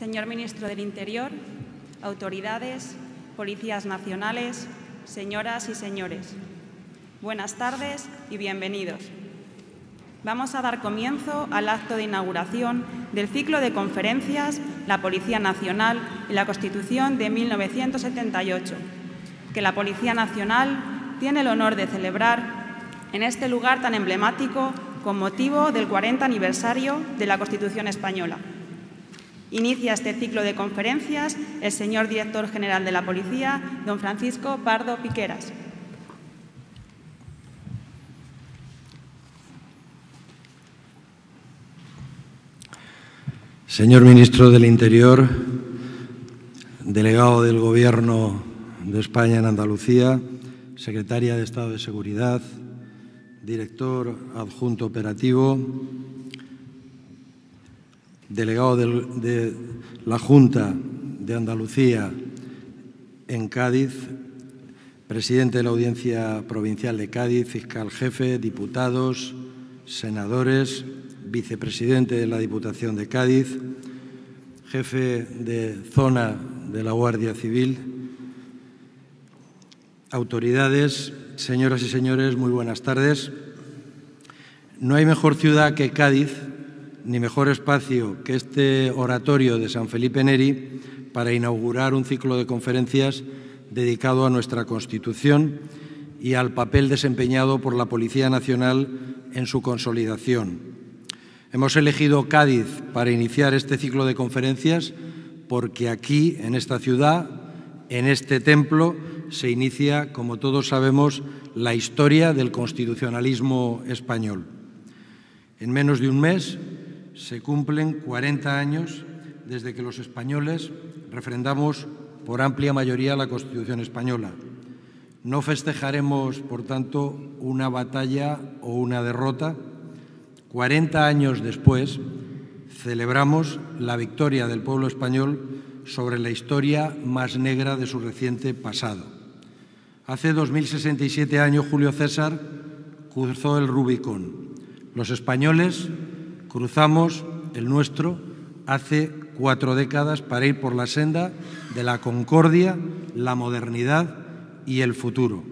señor ministro del Interior, autoridades, policías nacionales, señoras y señores. Buenas tardes y bienvenidos. Vamos a dar comienzo al acto de inauguración del ciclo de conferencias La Policía Nacional y la Constitución de 1978, que la Policía Nacional tiene el honor de celebrar en este lugar tan emblemático con motivo del 40 aniversario de la Constitución Española. Inicia este ciclo de conferencias el señor director general de la Policía, don Francisco Pardo Piqueras. Señor ministro del Interior, delegado del Gobierno de España en Andalucía, secretaria de Estado de Seguridad, director adjunto operativo, delegado de la Junta de Andalucía en Cádiz, presidente de la Audiencia Provincial de Cádiz, fiscal jefe, diputados, senadores, vicepresidente de la Diputación de Cádiz, jefe de zona de la Guardia Civil, autoridades, señoras y señores, muy buenas tardes. No hay mejor ciudad que Cádiz ni mejor espacio que este oratorio de San Felipe Neri para inaugurar un ciclo de conferencias dedicado a nuestra Constitución y al papel desempeñado por la Policía Nacional en su consolidación. Hemos elegido Cádiz para iniciar este ciclo de conferencias porque aquí, en esta ciudad, en este templo, se inicia, como todos sabemos, la historia del constitucionalismo español. En menos de un mes, se cumplen 40 años desde que los españoles refrendamos por amplia mayoría la Constitución española. No festejaremos, por tanto, una batalla o una derrota. 40 años después, celebramos la victoria del pueblo español sobre la historia más negra de su reciente pasado. Hace 2067 años Julio César cruzó el Rubicón. Los españoles cruzamos el nuestro hace cuatro décadas para ir por la senda de la concordia, la modernidad y el futuro.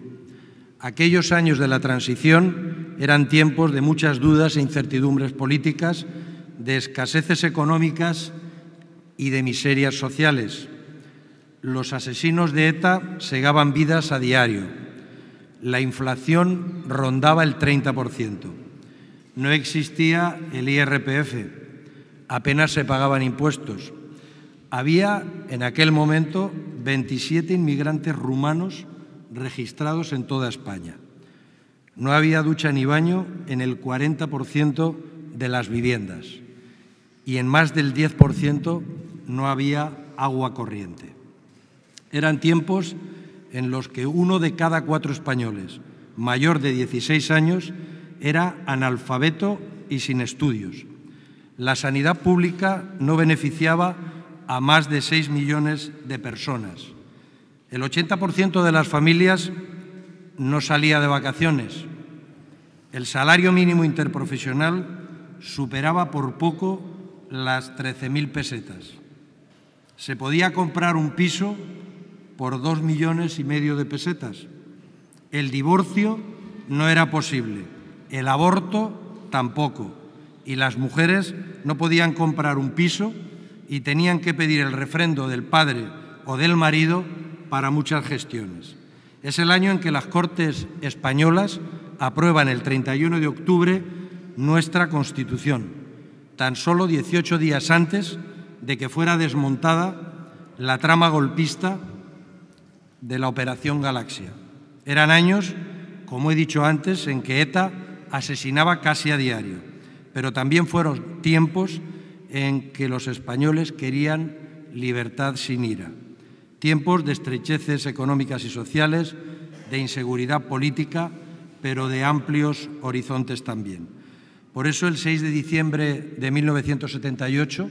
Aquellos años de la transición eran tiempos de muchas dudas e incertidumbres políticas, de escaseces económicas y de miserias sociales. Los asesinos de ETA segaban vidas a diario. La inflación rondaba el 30%. No existía el IRPF, apenas se pagaban impuestos. Había en aquel momento 27 inmigrantes rumanos registrados en toda España. No había ducha ni baño en el 40% de las viviendas y en más del 10% no había agua corriente. Eran tiempos en los que uno de cada cuatro españoles mayor de 16 años era analfabeto y sin estudios. La sanidad pública no beneficiaba a más de 6 millones de personas. El 80% de las familias no salía de vacaciones. El salario mínimo interprofesional superaba por poco las 13.000 pesetas. Se podía comprar un piso por dos millones y medio de pesetas. El divorcio no era posible el aborto tampoco. Y las mujeres no podían comprar un piso y tenían que pedir el refrendo del padre o del marido para muchas gestiones. Es el año en que las Cortes españolas aprueban el 31 de octubre nuestra Constitución, tan solo 18 días antes de que fuera desmontada la trama golpista de la Operación Galaxia. Eran años, como he dicho antes, en que ETA asesinaba casi a diario, pero también fueron tiempos en que los españoles querían libertad sin ira, tiempos de estrecheces económicas y sociales, de inseguridad política, pero de amplios horizontes también. Por eso el 6 de diciembre de 1978,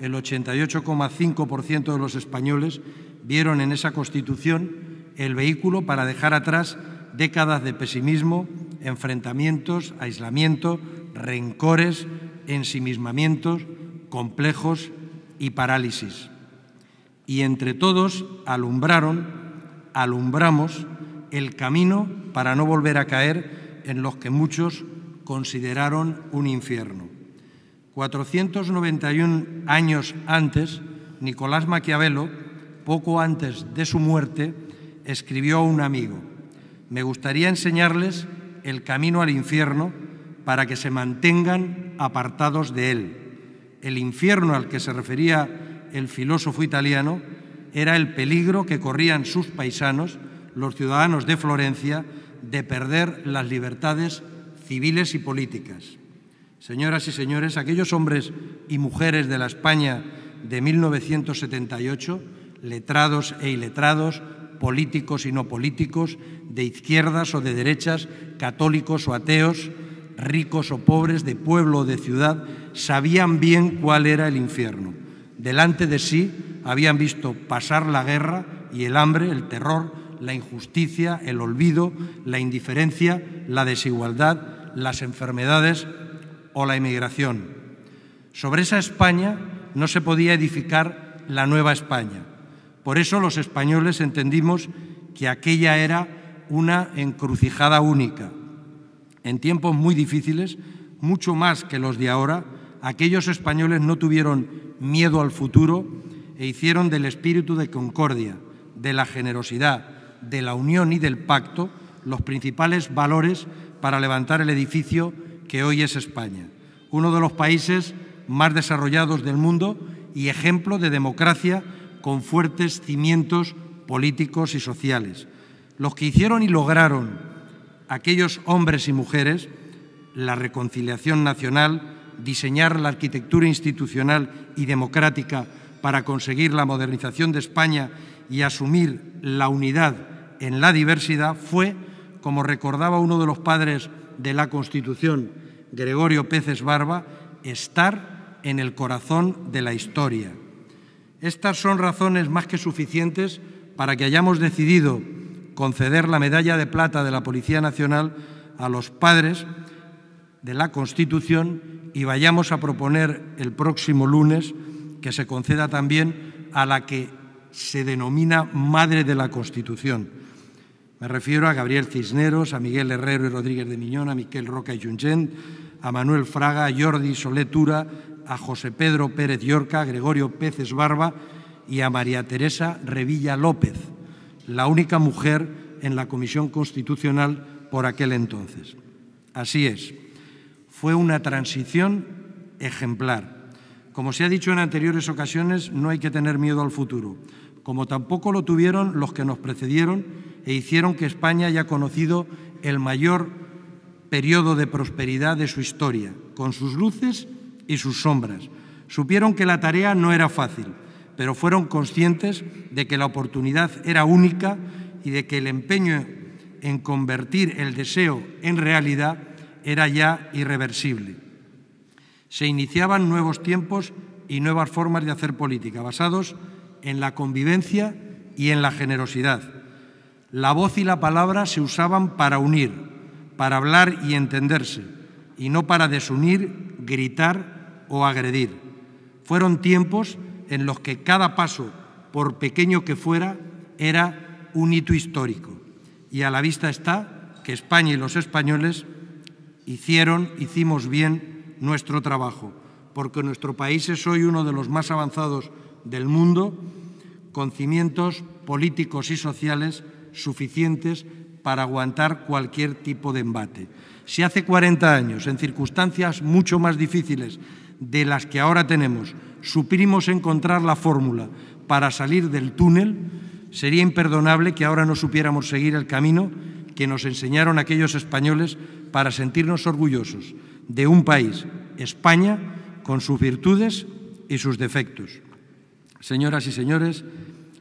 el 88,5% de los españoles vieron en esa Constitución el vehículo para dejar atrás décadas de pesimismo enfrentamientos, aislamiento, rencores, ensimismamientos, complejos y parálisis. Y entre todos alumbraron, alumbramos el camino para no volver a caer en los que muchos consideraron un infierno. 491 años antes, Nicolás Maquiavelo, poco antes de su muerte, escribió a un amigo, me gustaría enseñarles el camino al infierno para que se mantengan apartados de él. El infierno al que se refería el filósofo italiano era el peligro que corrían sus paisanos, los ciudadanos de Florencia, de perder las libertades civiles y políticas. Señoras y señores, aquellos hombres y mujeres de la España de 1978, letrados e iletrados, políticos y no políticos, de izquierdas o de derechas, católicos o ateos, ricos o pobres, de pueblo o de ciudad, sabían bien cuál era el infierno. Delante de sí habían visto pasar la guerra y el hambre, el terror, la injusticia, el olvido, la indiferencia, la desigualdad, las enfermedades o la inmigración. Sobre esa España no se podía edificar la nueva España. Por eso los españoles entendimos que aquella era una encrucijada única. En tiempos muy difíciles, mucho más que los de ahora, aquellos españoles no tuvieron miedo al futuro e hicieron del espíritu de concordia, de la generosidad, de la unión y del pacto los principales valores para levantar el edificio que hoy es España, uno de los países más desarrollados del mundo y ejemplo de democracia con fuertes cimientos políticos y sociales. Los que hicieron y lograron aquellos hombres y mujeres la reconciliación nacional, diseñar la arquitectura institucional y democrática para conseguir la modernización de España y asumir la unidad en la diversidad fue, como recordaba uno de los padres de la Constitución, Gregorio Peces Barba, estar en el corazón de la historia. Estas son razones más que suficientes para que hayamos decidido conceder la medalla de plata de la Policía Nacional a los padres de la Constitución y vayamos a proponer el próximo lunes que se conceda también a la que se denomina Madre de la Constitución. Me refiero a Gabriel Cisneros, a Miguel Herrero y Rodríguez de Miñón, a Miquel Roca y Junyent, a Manuel Fraga, a Jordi Soletura, a José Pedro Pérez Yorca, Gregorio Peces Barba y a María Teresa Revilla López, la única mujer en la Comisión Constitucional por aquel entonces. Así es, fue una transición ejemplar. Como se ha dicho en anteriores ocasiones, no hay que tener miedo al futuro, como tampoco lo tuvieron los que nos precedieron e hicieron que España haya conocido el mayor periodo de prosperidad de su historia, con sus luces y sus sombras. Supieron que la tarea no era fácil, pero fueron conscientes de que la oportunidad era única y de que el empeño en convertir el deseo en realidad era ya irreversible. Se iniciaban nuevos tiempos y nuevas formas de hacer política, basados en la convivencia y en la generosidad. La voz y la palabra se usaban para unir, para hablar y entenderse, y no para desunir, gritar o agredir. Fueron tiempos en los que cada paso, por pequeño que fuera, era un hito histórico. Y a la vista está que España y los españoles hicieron, hicimos bien nuestro trabajo, porque nuestro país es hoy uno de los más avanzados del mundo, con cimientos políticos y sociales suficientes para aguantar cualquier tipo de embate. Si hace 40 años, en circunstancias mucho más difíciles, de las que ahora tenemos supimos encontrar la fórmula para salir del túnel, sería imperdonable que ahora no supiéramos seguir el camino que nos enseñaron aquellos españoles para sentirnos orgullosos de un país, España, con sus virtudes y sus defectos. Señoras y señores,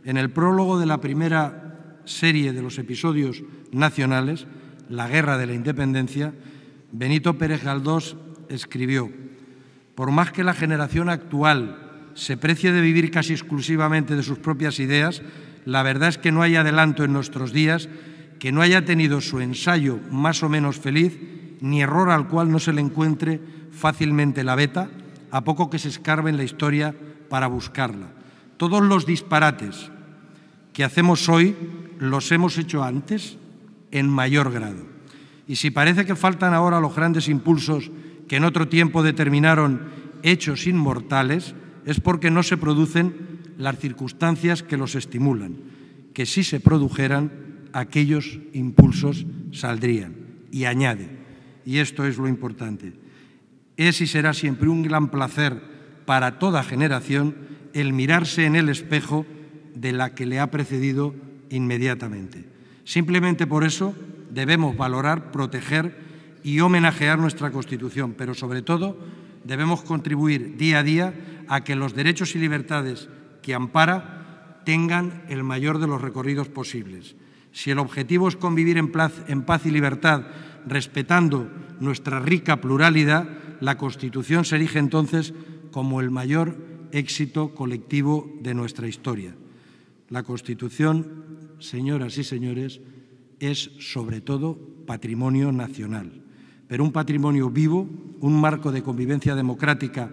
en el prólogo de la primera serie de los episodios nacionales, La Guerra de la Independencia, Benito Pérez Galdós escribió por más que la generación actual se precie de vivir casi exclusivamente de sus propias ideas, la verdad es que no hay adelanto en nuestros días que no haya tenido su ensayo más o menos feliz, ni error al cual no se le encuentre fácilmente la beta, a poco que se escarbe en la historia para buscarla. Todos los disparates que hacemos hoy los hemos hecho antes en mayor grado. Y si parece que faltan ahora los grandes impulsos que en otro tiempo determinaron hechos inmortales, es porque no se producen las circunstancias que los estimulan, que si se produjeran, aquellos impulsos saldrían. Y añade, y esto es lo importante, es y será siempre un gran placer para toda generación el mirarse en el espejo de la que le ha precedido inmediatamente. Simplemente por eso debemos valorar, proteger y homenajear nuestra Constitución, pero sobre todo debemos contribuir día a día a que los derechos y libertades que ampara tengan el mayor de los recorridos posibles. Si el objetivo es convivir en paz, en paz y libertad, respetando nuestra rica pluralidad, la Constitución se erige entonces como el mayor éxito colectivo de nuestra historia. La Constitución, señoras y señores, es sobre todo patrimonio nacional pero un patrimonio vivo, un marco de convivencia democrática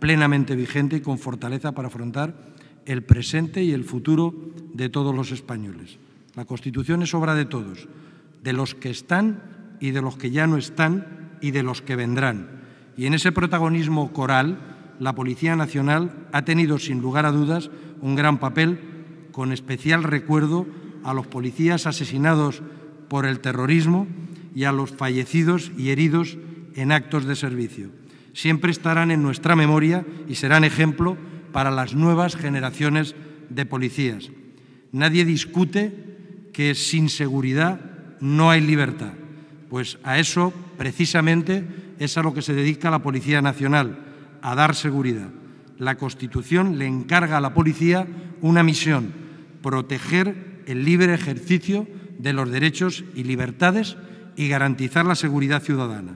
plenamente vigente y con fortaleza para afrontar el presente y el futuro de todos los españoles. La Constitución es obra de todos, de los que están y de los que ya no están y de los que vendrán. Y en ese protagonismo coral, la Policía Nacional ha tenido, sin lugar a dudas, un gran papel, con especial recuerdo a los policías asesinados por el terrorismo y a los fallecidos y heridos en actos de servicio. Siempre estarán en nuestra memoria y serán ejemplo para las nuevas generaciones de policías. Nadie discute que sin seguridad no hay libertad, pues a eso precisamente es a lo que se dedica la Policía Nacional, a dar seguridad. La Constitución le encarga a la policía una misión, proteger el libre ejercicio de los derechos y libertades y garantizar la seguridad ciudadana.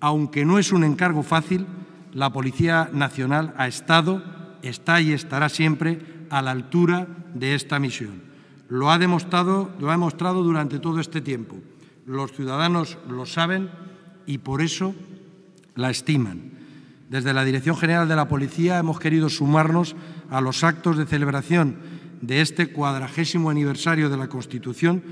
Aunque no es un encargo fácil, la Policía Nacional ha estado, está y estará siempre a la altura de esta misión. Lo ha demostrado, lo ha durante todo este tiempo. Los ciudadanos lo saben y por eso la estiman. Desde la Dirección General de la Policía hemos querido sumarnos a los actos de celebración de este cuadragésimo aniversario de la Constitución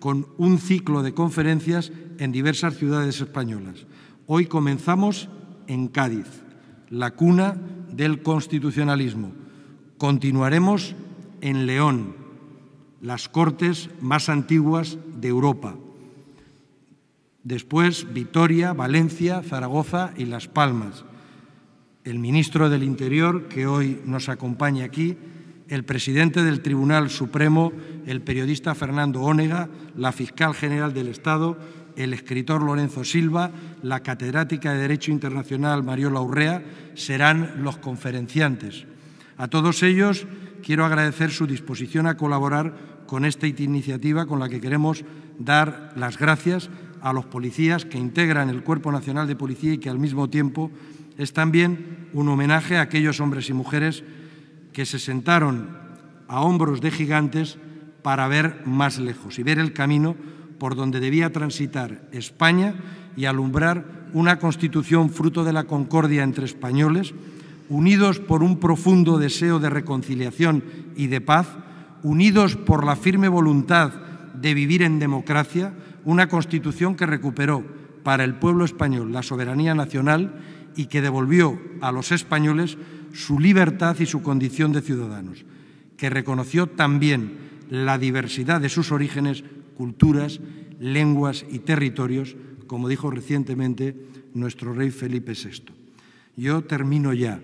con un ciclo de conferencias en diversas ciudades españolas. Hoy comenzamos en Cádiz, la cuna del constitucionalismo. Continuaremos en León, las cortes más antiguas de Europa. Después Vitoria, Valencia, Zaragoza y Las Palmas. El ministro del Interior, que hoy nos acompaña aquí, el presidente del Tribunal Supremo, el periodista Fernando Ónega, la fiscal general del Estado, el escritor Lorenzo Silva, la catedrática de Derecho Internacional Mariola Urrea, serán los conferenciantes. A todos ellos quiero agradecer su disposición a colaborar con esta iniciativa con la que queremos dar las gracias a los policías que integran el Cuerpo Nacional de Policía y que al mismo tiempo es también un homenaje a aquellos hombres y mujeres que se sentaron a hombros de gigantes para ver más lejos y ver el camino por donde debía transitar España y alumbrar una constitución fruto de la concordia entre españoles, unidos por un profundo deseo de reconciliación y de paz, unidos por la firme voluntad de vivir en democracia, una constitución que recuperó para el pueblo español la soberanía nacional y que devolvió a los españoles su libertad y su condición de ciudadanos, que reconoció también la diversidad de sus orígenes, culturas, lenguas y territorios, como dijo recientemente nuestro rey Felipe VI. Yo termino ya.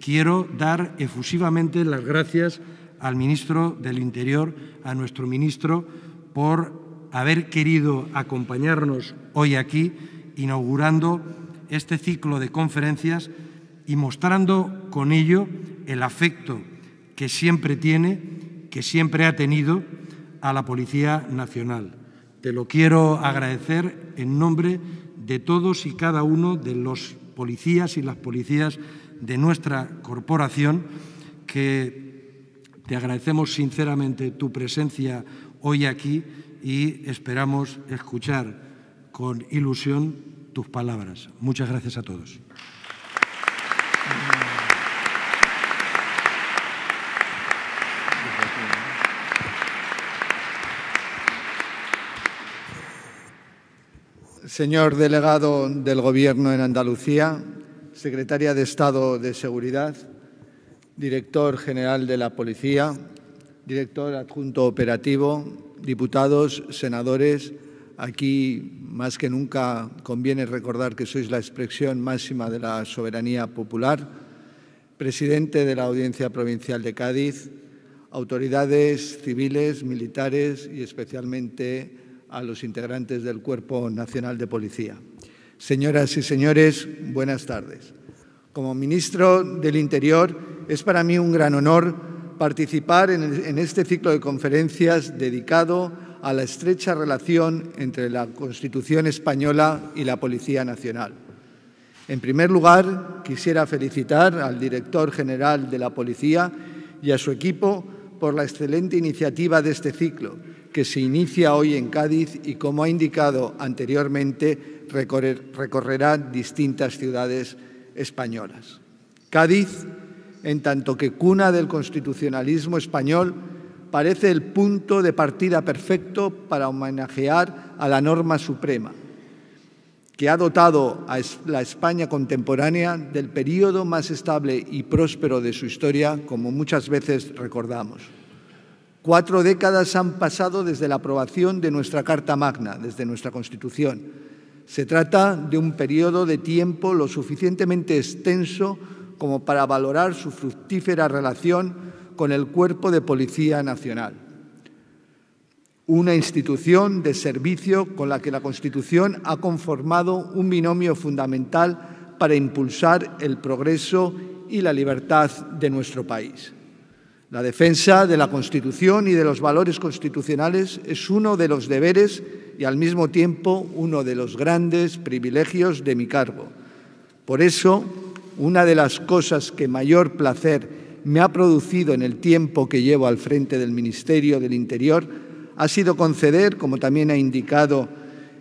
Quiero dar efusivamente las gracias al ministro del Interior, a nuestro ministro, por haber querido acompañarnos hoy aquí, inaugurando este ciclo de conferencias y mostrando con ello el afecto que siempre tiene, que siempre ha tenido a la Policía Nacional. Te lo quiero agradecer en nombre de todos y cada uno de los policías y las policías de nuestra corporación, que te agradecemos sinceramente tu presencia hoy aquí y esperamos escuchar con ilusión tus palabras. Muchas gracias a todos. señor delegado del Gobierno en Andalucía, secretaria de Estado de Seguridad, director general de la Policía, director adjunto operativo, diputados, senadores, aquí más que nunca conviene recordar que sois la expresión máxima de la soberanía popular, presidente de la Audiencia Provincial de Cádiz, autoridades civiles, militares y especialmente a los integrantes del Cuerpo Nacional de Policía. Señoras y señores, buenas tardes. Como ministro del Interior, es para mí un gran honor participar en, este ciclo de conferencias dedicado a la estrecha relación entre la Constitución española y la Policía Nacional. En primer lugar, quisiera felicitar al director general de la Policía y a su equipo por la excelente iniciativa de este ciclo que se inicia hoy en Cádiz y, como ha indicado anteriormente, recorrerá distintas ciudades españolas. Cádiz, en tanto que cuna del constitucionalismo español, parece el punto de partida perfecto para homenajear a la norma suprema, que ha dotado a la España contemporánea del periodo más estable y próspero de su historia, como muchas veces recordamos. Cuatro décadas han pasado desde la aprobación de nuestra Carta Magna, desde nuestra Constitución. Se trata de un periodo de tiempo lo suficientemente extenso como para valorar su fructífera relación con el Cuerpo de Policía Nacional, una institución de servicio con la que la Constitución ha conformado un binomio fundamental para impulsar el progreso y la libertad de nuestro país. La defensa de la Constitución y de los valores constitucionales es uno de los deberes y al mismo tiempo uno de los grandes privilegios de mi cargo. Por eso, una de las cosas que mayor placer me ha producido en el tiempo que llevo al frente del Ministerio del Interior ha sido conceder, como también ha indicado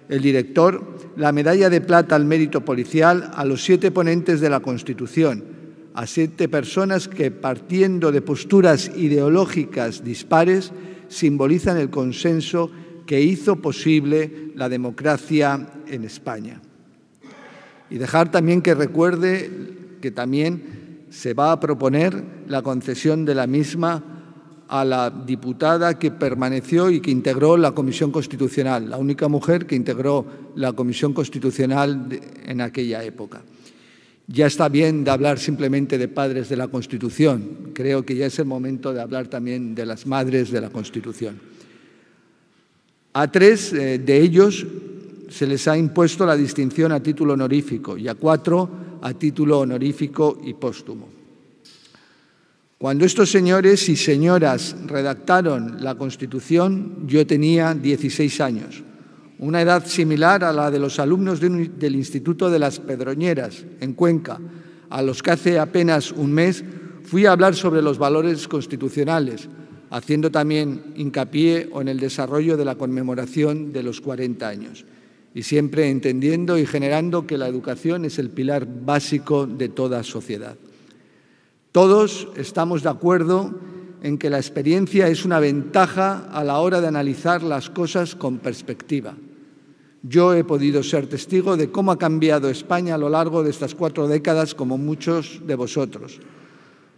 el director, la medalla de plata al mérito policial a los siete ponentes de la Constitución a siete personas que, partiendo de posturas ideológicas dispares, simbolizan el consenso que hizo posible la democracia en España. Y dejar también que recuerde que también se va a proponer la concesión de la misma a la diputada que permaneció y que integró la Comisión Constitucional, la única mujer que integró la Comisión Constitucional en aquella época. Ya está bien de hablar simplemente de padres de la Constitución. Creo que ya es el momento de hablar también de las madres de la Constitución. A tres eh, de ellos se les ha impuesto la distinción a título honorífico y a cuatro a título honorífico y póstumo. Cuando estos señores y señoras redactaron la Constitución, yo tenía 16 años una edad similar a la de los alumnos del Instituto de las Pedroñeras, en Cuenca, a los que hace apenas un mes fui a hablar sobre los valores constitucionales, haciendo también hincapié en el desarrollo de la conmemoración de los 40 años, y siempre entendiendo y generando que la educación es el pilar básico de toda sociedad. Todos estamos de acuerdo en que la experiencia es una ventaja a la hora de analizar las cosas con perspectiva yo he podido ser testigo de cómo ha cambiado España a lo largo de estas cuatro décadas, como muchos de vosotros.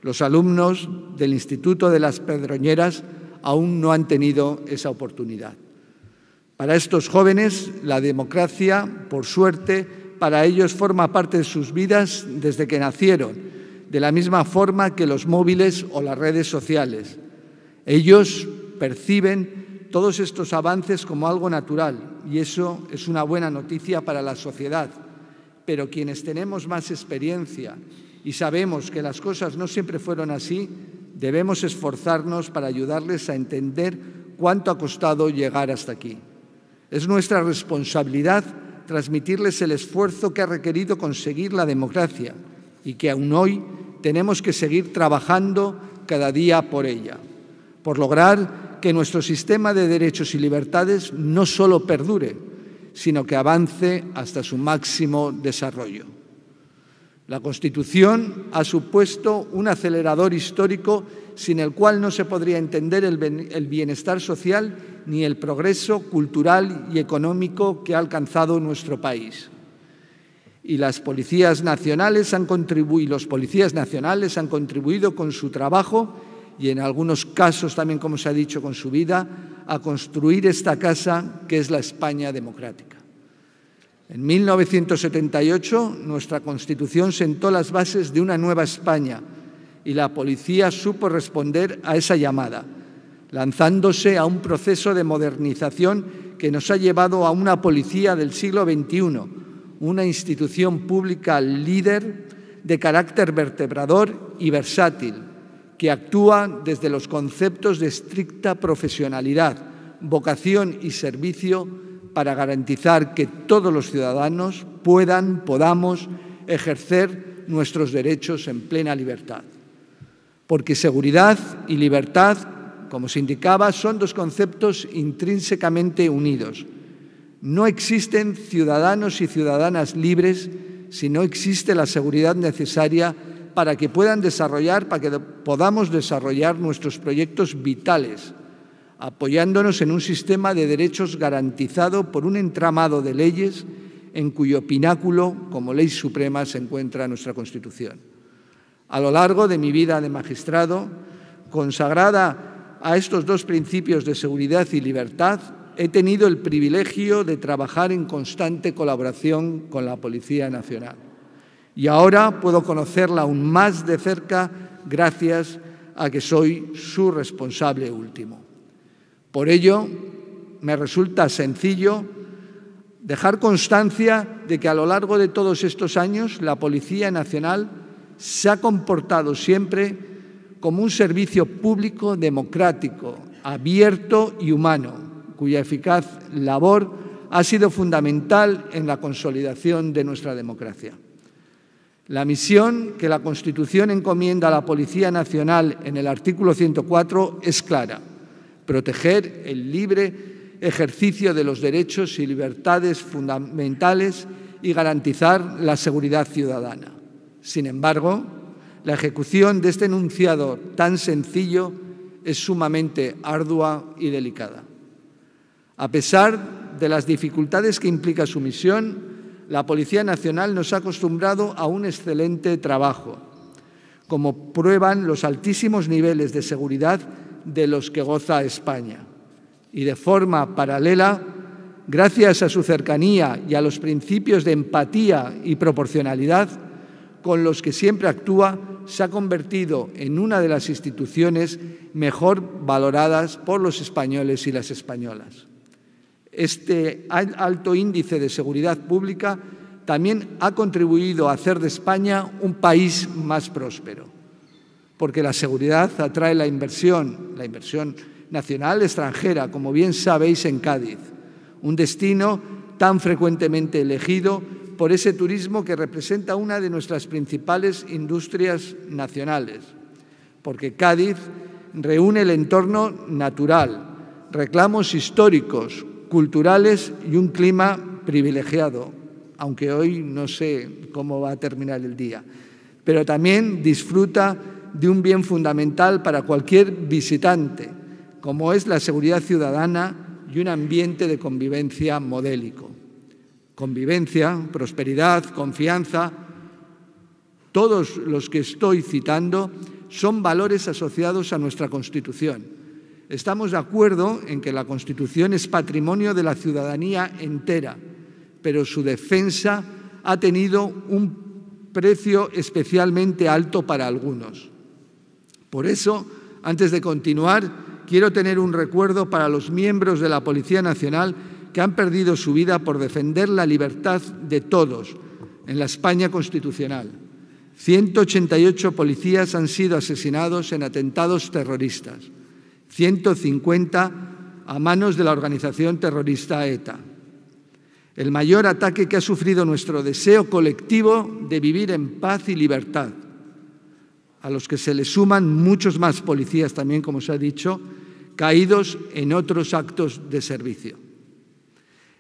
Los alumnos del Instituto de las Pedroñeras aún no han tenido esa oportunidad. Para estos jóvenes, la democracia, por suerte, para ellos forma parte de sus vidas desde que nacieron, de la misma forma que los móviles o las redes sociales. Ellos perciben todos estos avances como algo natural, y eso es una buena noticia para la sociedad. Pero quienes tenemos más experiencia y sabemos que las cosas no siempre fueron así, debemos esforzarnos para ayudarles a entender cuánto ha costado llegar hasta aquí. Es nuestra responsabilidad transmitirles el esfuerzo que ha requerido conseguir la democracia y que aún hoy tenemos que seguir trabajando cada día por ella, por lograr que nuestro sistema de derechos y libertades no solo perdure, sino que avance hasta su máximo desarrollo. La Constitución ha supuesto un acelerador histórico sin el cual no se podría entender el bienestar social ni el progreso cultural y económico que ha alcanzado nuestro país. Y las los policías nacionales han contribuido con su trabajo y en algunos casos también, como se ha dicho, con su vida, a construir esta casa que es la España democrática. En 1978 nuestra Constitución sentó las bases de una nueva España y la policía supo responder a esa llamada, lanzándose a un proceso de modernización que nos ha llevado a una policía del siglo XXI, una institución pública líder de carácter vertebrador y versátil, que actúa desde los conceptos de estricta profesionalidad, vocación y servicio para garantizar que todos los ciudadanos puedan, podamos ejercer nuestros derechos en plena libertad. Porque seguridad y libertad, como se indicaba, son dos conceptos intrínsecamente unidos. No existen ciudadanos y ciudadanas libres si no existe la seguridad necesaria para que puedan desarrollar, para que podamos desarrollar nuestros proyectos vitales, apoyándonos en un sistema de derechos garantizado por un entramado de leyes en cuyo pináculo, como ley suprema, se encuentra nuestra Constitución. A lo largo de mi vida de magistrado, consagrada a estos dos principios de seguridad y libertad, he tenido el privilegio de trabajar en constante colaboración con la Policía Nacional y ahora puedo conocerla aún más de cerca gracias a que soy su responsable último. Por ello, me resulta sencillo dejar constancia de que a lo largo de todos estos años la Policía Nacional se ha comportado siempre como un servicio público democrático, abierto y humano, cuya eficaz labor ha sido fundamental en la consolidación de nuestra democracia. La misión que la Constitución encomienda a la Policía Nacional en el artículo 104 es clara, proteger el libre ejercicio de los derechos y libertades fundamentales y garantizar la seguridad ciudadana. Sin embargo, la ejecución de este enunciado tan sencillo es sumamente ardua y delicada. A pesar de las dificultades que implica su misión, la Policía Nacional nos ha acostumbrado a un excelente trabajo, como prueban los altísimos niveles de seguridad de los que goza España. Y de forma paralela, gracias a su cercanía y a los principios de empatía y proporcionalidad con los que siempre actúa, se ha convertido en una de las instituciones mejor valoradas por los españoles y las españolas. Este alto índice de seguridad pública también ha contribuido a hacer de España un país más próspero, porque la seguridad atrae la inversión, la inversión nacional extranjera, como bien sabéis en Cádiz, un destino tan frecuentemente elegido por ese turismo que representa una de nuestras principales industrias nacionales, porque Cádiz reúne el entorno natural, reclamos históricos, culturales y un clima privilegiado, aunque hoy no sé cómo va a terminar el día. Pero también disfruta de un bien fundamental para cualquier visitante, como es la seguridad ciudadana y un ambiente de convivencia modélico. Convivencia, prosperidad, confianza, todos los que estoy citando son valores asociados a nuestra Constitución Estamos de acuerdo en que la Constitución es patrimonio de la ciudadanía entera, pero su defensa ha tenido un precio especialmente alto para algunos. Por eso, antes de continuar, quiero tener un recuerdo para los miembros de la Policía Nacional que han perdido su vida por defender la libertad de todos en la España constitucional. 188 policías han sido asesinados en atentados terroristas. 150 a manos de la organización terrorista ETA. El mayor ataque que ha sufrido nuestro deseo colectivo de vivir en paz y libertad, a los que se le suman muchos más policías también, como se ha dicho, caídos en otros actos de servicio.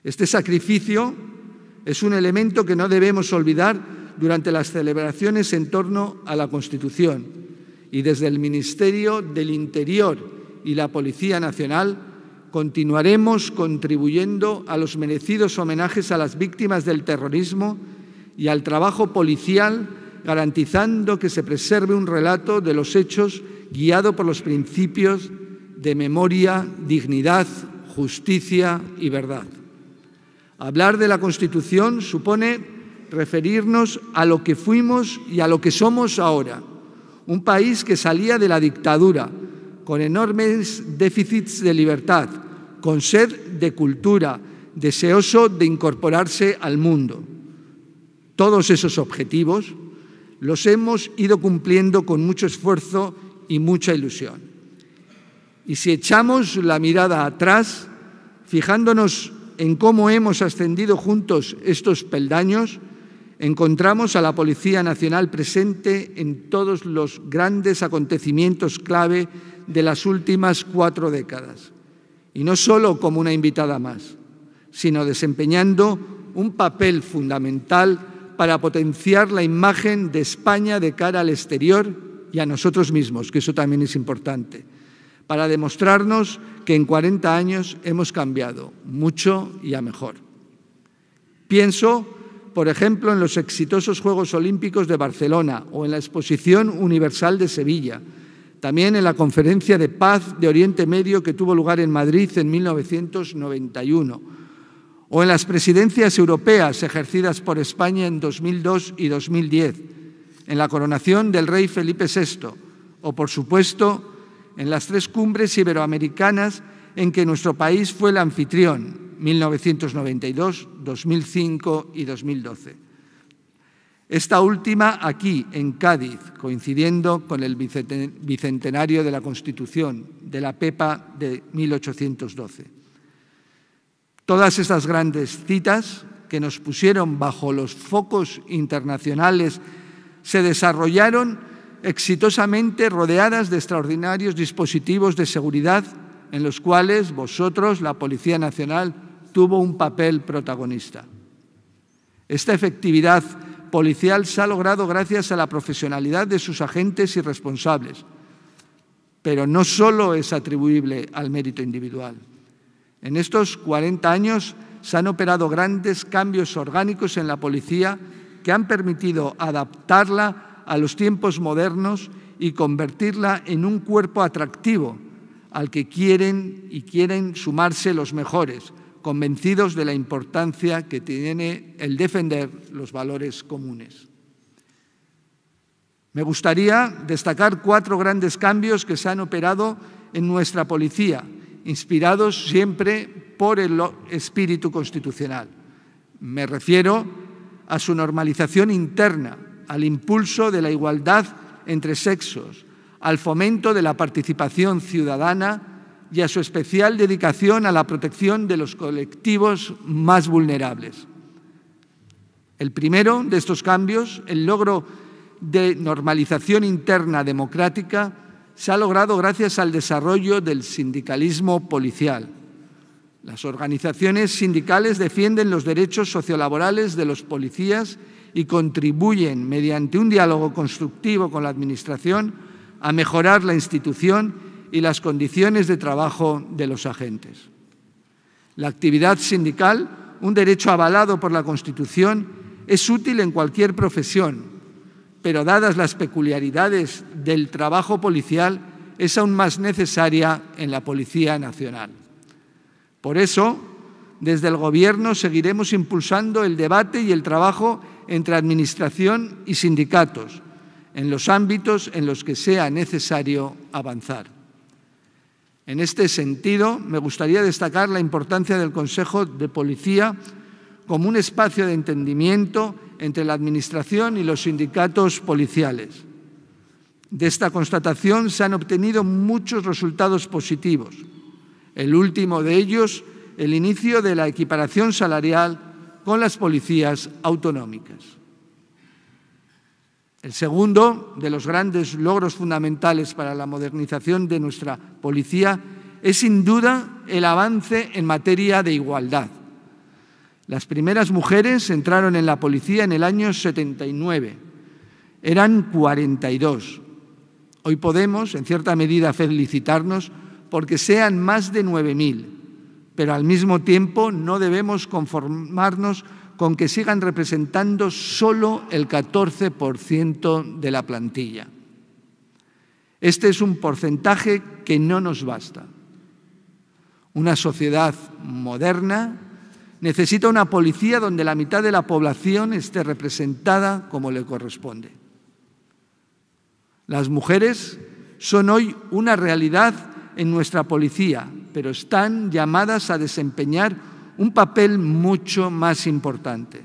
Este sacrificio es un elemento que no debemos olvidar durante las celebraciones en torno a la Constitución y desde el Ministerio del Interior y la Policía Nacional, continuaremos contribuyendo a los merecidos homenajes a las víctimas del terrorismo y al trabajo policial, garantizando que se preserve un relato de los hechos guiado por los principios de memoria, dignidad, justicia y verdad. Hablar de la Constitución supone referirnos a lo que fuimos y a lo que somos ahora, un país que salía de la dictadura, con enormes déficits de libertad, con sed de cultura, deseoso de incorporarse al mundo. Todos esos objetivos los hemos ido cumpliendo con mucho esfuerzo y mucha ilusión. Y si echamos la mirada atrás, fijándonos en cómo hemos ascendido juntos estos peldaños, Encontramos a la Policía Nacional presente en todos los grandes acontecimientos clave de las últimas cuatro décadas, y no solo como una invitada más, sino desempeñando un papel fundamental para potenciar la imagen de España de cara al exterior y a nosotros mismos, que eso también es importante, para demostrarnos que en 40 años hemos cambiado mucho y a mejor. Pienso por ejemplo, en los exitosos Juegos Olímpicos de Barcelona o en la Exposición Universal de Sevilla, también en la Conferencia de Paz de Oriente Medio que tuvo lugar en Madrid en 1991, o en las presidencias europeas ejercidas por España en 2002 y 2010, en la coronación del rey Felipe VI, o por supuesto en las tres cumbres iberoamericanas en que nuestro país fue el anfitrión, 1992, 2005 y 2012. Esta última aquí, en Cádiz, coincidiendo con el bicentenario de la Constitución, de la PEPA de 1812. Todas estas grandes citas que nos pusieron bajo los focos internacionales se desarrollaron exitosamente rodeadas de extraordinarios dispositivos de seguridad en los cuales vosotros, la Policía Nacional, tuvo un papel protagonista. Esta efectividad policial se ha logrado gracias a la profesionalidad de sus agentes y responsables, pero no solo es atribuible al mérito individual. En estos 40 años se han operado grandes cambios orgánicos en la policía que han permitido adaptarla a los tiempos modernos y convertirla en un cuerpo atractivo al que quieren y quieren sumarse los mejores, convencidos de la importancia que tiene el defender los valores comunes. Me gustaría destacar cuatro grandes cambios que se han operado en nuestra policía, inspirados siempre por el espíritu constitucional. Me refiero a su normalización interna, al impulso de la igualdad entre sexos, al fomento de la participación ciudadana y a su especial dedicación a la protección de los colectivos más vulnerables. El primero de estos cambios, el logro de normalización interna democrática, se ha logrado gracias al desarrollo del sindicalismo policial. Las organizaciones sindicales defienden los derechos sociolaborales de los policías y contribuyen, mediante un diálogo constructivo con la Administración, a mejorar la institución y las condiciones de trabajo de los agentes. La actividad sindical, un derecho avalado por la Constitución, es útil en cualquier profesión, pero dadas las peculiaridades del trabajo policial, es aún más necesaria en la Policía Nacional. Por eso, desde el Gobierno seguiremos impulsando el debate y el trabajo entre Administración y sindicatos en los ámbitos en los que sea necesario avanzar. En este sentido, me gustaría destacar la importancia del Consejo de Policía como un espacio de entendimiento entre la Administración y los sindicatos policiales. De esta constatación se han obtenido muchos resultados positivos. El último de ellos, el inicio de la equiparación salarial con las policías autonómicas. El segundo de los grandes logros fundamentales para la modernización de nuestra policía es sin duda el avance en materia de igualdad. Las primeras mujeres entraron en la policía en el año 79. Eran 42. Hoy podemos, en cierta medida, felicitarnos porque sean más de 9.000, pero al mismo tiempo no debemos conformarnos con que sigan representando solo el 14% de la plantilla. Este es un porcentaje que no nos basta. Una sociedad moderna necesita una policía donde la mitad de la población esté representada como le corresponde. Las mujeres son hoy una realidad en nuestra policía, pero están llamadas a desempeñar un papel mucho más importante.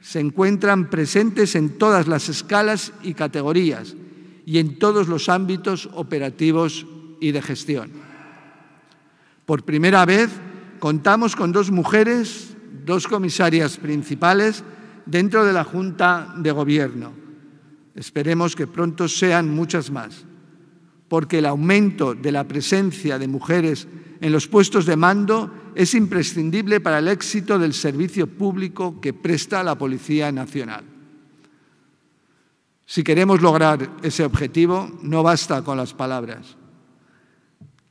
Se encuentran presentes en todas las escalas y categorías y en todos los ámbitos operativos y de gestión. Por primera vez contamos con dos mujeres, dos comisarias principales dentro de la Junta de Gobierno. Esperemos que pronto sean muchas más, porque el aumento de la presencia de mujeres en los puestos de mando es imprescindible para el éxito del servicio público que presta la Policía Nacional. Si queremos lograr ese objetivo, no basta con las palabras.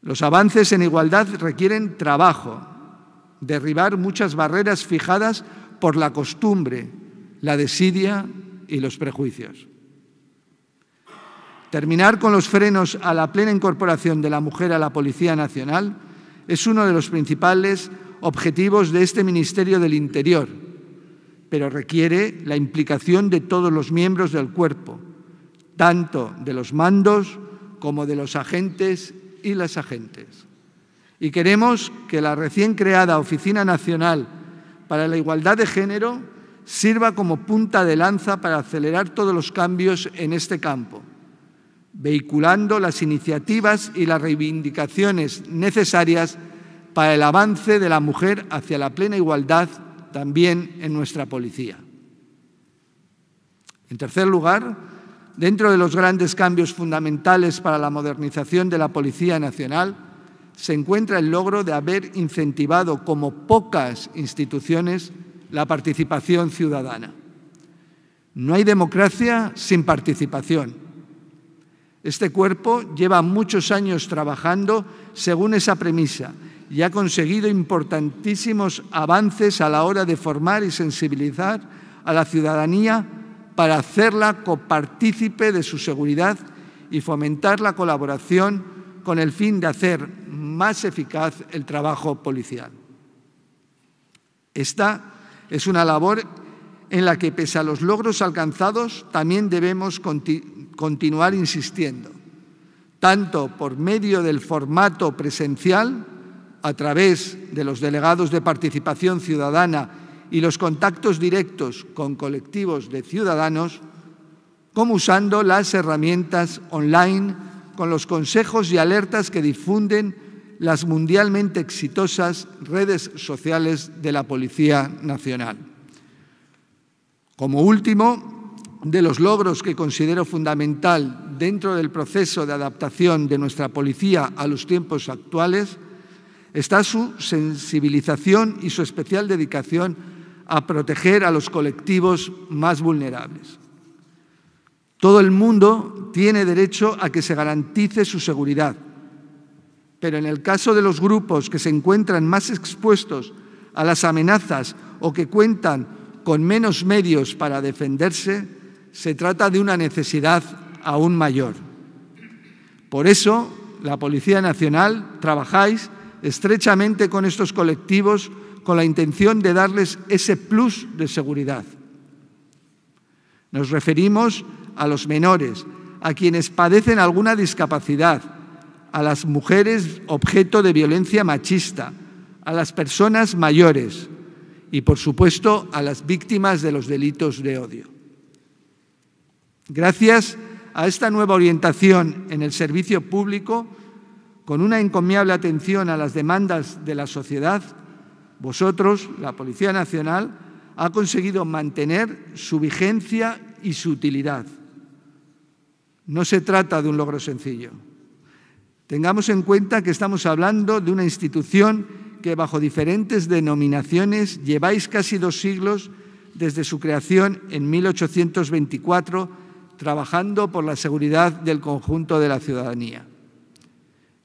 Los avances en igualdad requieren trabajo, derribar muchas barreras fijadas por la costumbre, la desidia y los prejuicios. Terminar con los frenos a la plena incorporación de la mujer a la Policía Nacional es uno de los principales objetivos de este Ministerio del Interior, pero requiere la implicación de todos los miembros del cuerpo, tanto de los mandos como de los agentes y las agentes. Y queremos que la recién creada Oficina Nacional para la Igualdad de Género sirva como punta de lanza para acelerar todos los cambios en este campo vehiculando las iniciativas y las reivindicaciones necesarias para el avance de la mujer hacia la plena igualdad también en nuestra policía. En tercer lugar, dentro de los grandes cambios fundamentales para la modernización de la Policía Nacional, se encuentra el logro de haber incentivado como pocas instituciones la participación ciudadana. No hay democracia sin participación este cuerpo lleva muchos años trabajando según esa premisa y ha conseguido importantísimos avances a la hora de formar y sensibilizar a la ciudadanía para hacerla copartícipe de su seguridad y fomentar la colaboración con el fin de hacer más eficaz el trabajo policial. Esta es una labor en la que, pese a los logros alcanzados, también debemos continuar continuar insistiendo, tanto por medio del formato presencial, a través de los delegados de participación ciudadana y los contactos directos con colectivos de ciudadanos, como usando las herramientas online con los consejos y alertas que difunden las mundialmente exitosas redes sociales de la Policía Nacional. Como último, de los logros que considero fundamental dentro del proceso de adaptación de nuestra policía a los tiempos actuales está su sensibilización y su especial dedicación a proteger a los colectivos más vulnerables. Todo el mundo tiene derecho a que se garantice su seguridad, pero en el caso de los grupos que se encuentran más expuestos a las amenazas o que cuentan con menos medios para defenderse, se trata de una necesidad aún mayor. Por eso, la Policía Nacional trabajáis estrechamente con estos colectivos con la intención de darles ese plus de seguridad. Nos referimos a los menores, a quienes padecen alguna discapacidad, a las mujeres objeto de violencia machista, a las personas mayores y, por supuesto, a las víctimas de los delitos de odio. Gracias a esta nueva orientación en el servicio público, con una encomiable atención a las demandas de la sociedad, vosotros, la Policía Nacional, ha conseguido mantener su vigencia y su utilidad. No se trata de un logro sencillo. Tengamos en cuenta que estamos hablando de una institución que bajo diferentes denominaciones lleváis casi dos siglos desde su creación en 1824 trabajando por la seguridad del conjunto de la ciudadanía.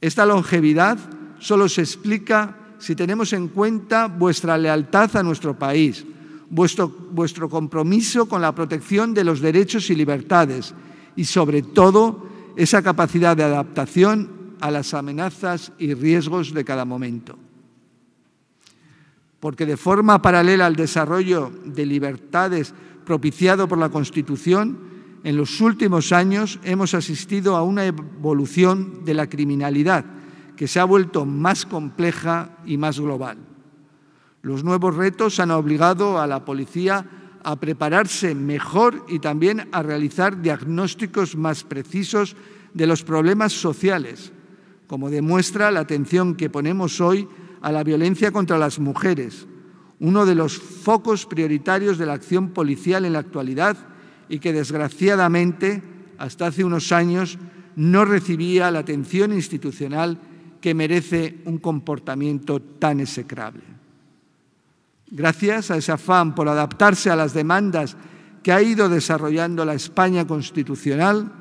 Esta longevidad solo se explica si tenemos en cuenta vuestra lealtad a nuestro país, vuestro, vuestro compromiso con la protección de los derechos y libertades y, sobre todo, esa capacidad de adaptación a las amenazas y riesgos de cada momento. Porque de forma paralela al desarrollo de libertades propiciado por la Constitución, en los últimos años hemos asistido a una evolución de la criminalidad que se ha vuelto más compleja y más global. Los nuevos retos han obligado a la policía a prepararse mejor y también a realizar diagnósticos más precisos de los problemas sociales, como demuestra la atención que ponemos hoy a la violencia contra las mujeres, uno de los focos prioritarios de la acción policial en la actualidad y que desgraciadamente hasta hace unos años no recibía la atención institucional que merece un comportamiento tan execrable. Gracias a ese afán por adaptarse a las demandas que ha ido desarrollando la España constitucional,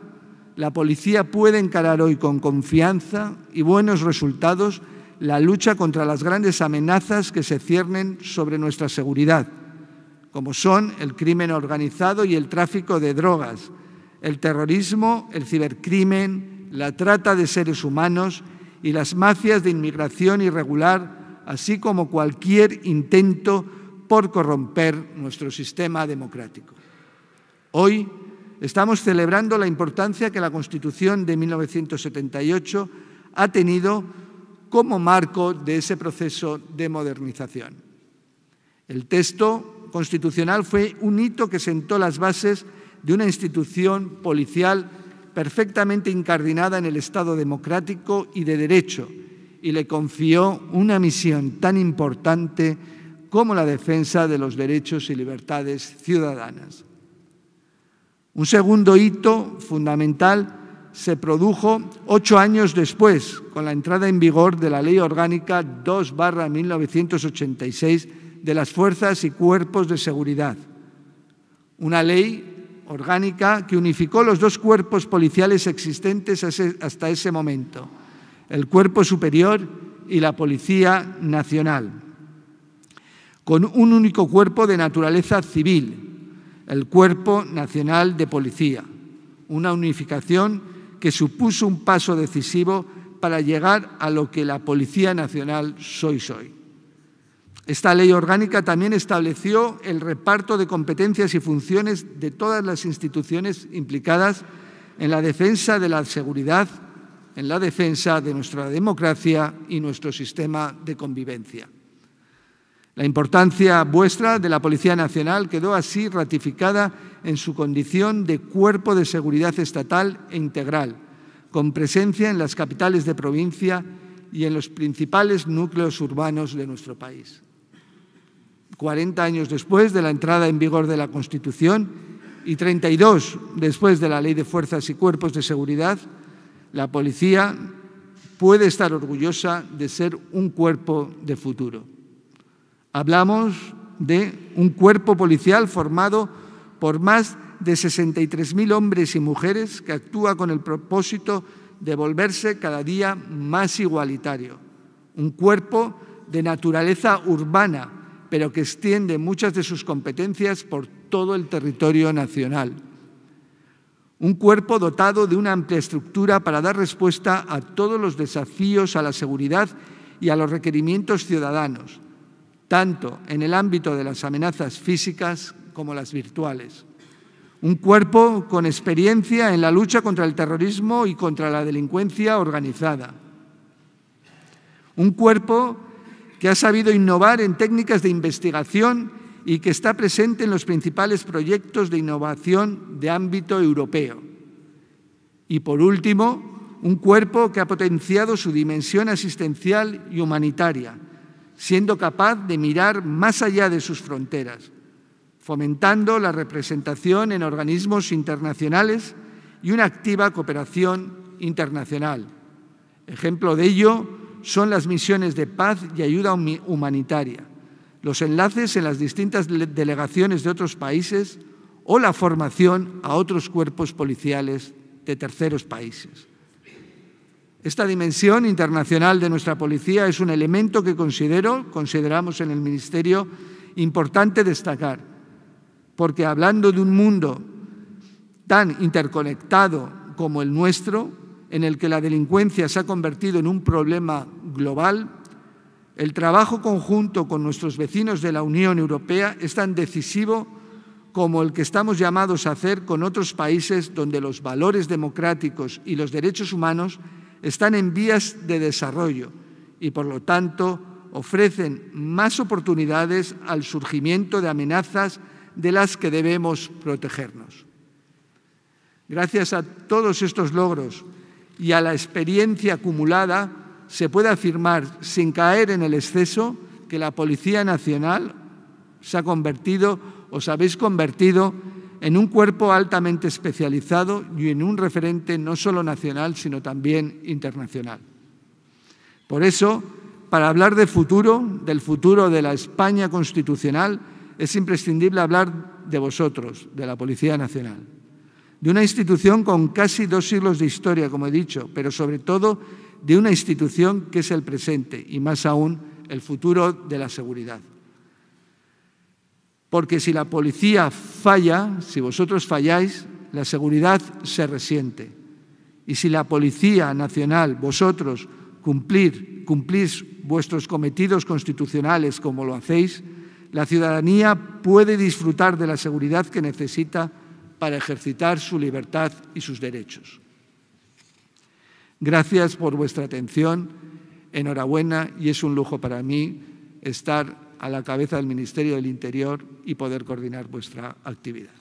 la policía puede encarar hoy con confianza y buenos resultados la lucha contra las grandes amenazas que se ciernen sobre nuestra seguridad como son el crimen organizado y el tráfico de drogas, el terrorismo, el cibercrimen, la trata de seres humanos y las mafias de inmigración irregular, así como cualquier intento por corromper nuestro sistema democrático. Hoy estamos celebrando la importancia que la Constitución de 1978 ha tenido como marco de ese proceso de modernización. El texto constitucional fue un hito que sentó las bases de una institución policial perfectamente incardinada en el Estado democrático y de derecho y le confió una misión tan importante como la defensa de los derechos y libertades ciudadanas. Un segundo hito fundamental se produjo ocho años después, con la entrada en vigor de la Ley Orgánica 2-1986 de las fuerzas y cuerpos de seguridad. Una ley orgánica que unificó los dos cuerpos policiales existentes hasta ese momento, el Cuerpo Superior y la Policía Nacional, con un único cuerpo de naturaleza civil, el Cuerpo Nacional de Policía. Una unificación que supuso un paso decisivo para llegar a lo que la Policía Nacional soy soy. Esta ley orgánica también estableció el reparto de competencias y funciones de todas las instituciones implicadas en la defensa de la seguridad, en la defensa de nuestra democracia y nuestro sistema de convivencia. La importancia vuestra de la Policía Nacional quedó así ratificada en su condición de cuerpo de seguridad estatal e integral, con presencia en las capitales de provincia y en los principales núcleos urbanos de nuestro país. 40 años después de la entrada en vigor de la Constitución y 32 después de la Ley de Fuerzas y Cuerpos de Seguridad, la policía puede estar orgullosa de ser un cuerpo de futuro. Hablamos de un cuerpo policial formado por más de 63.000 hombres y mujeres que actúa con el propósito de volverse cada día más igualitario. Un cuerpo de naturaleza urbana pero que extiende muchas de sus competencias por todo el territorio nacional. Un cuerpo dotado de una amplia estructura para dar respuesta a todos los desafíos a la seguridad y a los requerimientos ciudadanos, tanto en el ámbito de las amenazas físicas como las virtuales. Un cuerpo con experiencia en la lucha contra el terrorismo y contra la delincuencia organizada. Un cuerpo que ha sabido innovar en técnicas de investigación y que está presente en los principales proyectos de innovación de ámbito europeo. Y por último, un cuerpo que ha potenciado su dimensión asistencial y humanitaria, siendo capaz de mirar más allá de sus fronteras, fomentando la representación en organismos internacionales y una activa cooperación internacional. Ejemplo de ello son las misiones de paz y ayuda humanitaria, los enlaces en las distintas delegaciones de otros países o la formación a otros cuerpos policiales de terceros países. Esta dimensión internacional de nuestra policía es un elemento que considero, consideramos en el Ministerio, importante destacar, porque hablando de un mundo tan interconectado como el nuestro, en el que la delincuencia se ha convertido en un problema global, el trabajo conjunto con nuestros vecinos de la Unión Europea es tan decisivo como el que estamos llamados a hacer con otros países donde los valores democráticos y los derechos humanos están en vías de desarrollo y, por lo tanto, ofrecen más oportunidades al surgimiento de amenazas de las que debemos protegernos. Gracias a todos estos logros, y a la experiencia acumulada, se puede afirmar, sin caer en el exceso, que la Policía Nacional se ha convertido, os habéis convertido en un cuerpo altamente especializado y en un referente no solo nacional, sino también internacional. Por eso, para hablar de futuro, del futuro de la España constitucional, es imprescindible hablar de vosotros, de la Policía Nacional de una institución con casi dos siglos de historia, como he dicho, pero sobre todo de una institución que es el presente y más aún el futuro de la seguridad. Porque si la policía falla, si vosotros falláis, la seguridad se resiente. Y si la Policía Nacional, vosotros, cumplir, cumplís vuestros cometidos constitucionales como lo hacéis, la ciudadanía puede disfrutar de la seguridad que necesita para ejercitar su libertad y sus derechos. Gracias por vuestra atención, enhorabuena y es un lujo para mí estar a la cabeza del Ministerio del Interior y poder coordinar vuestra actividad.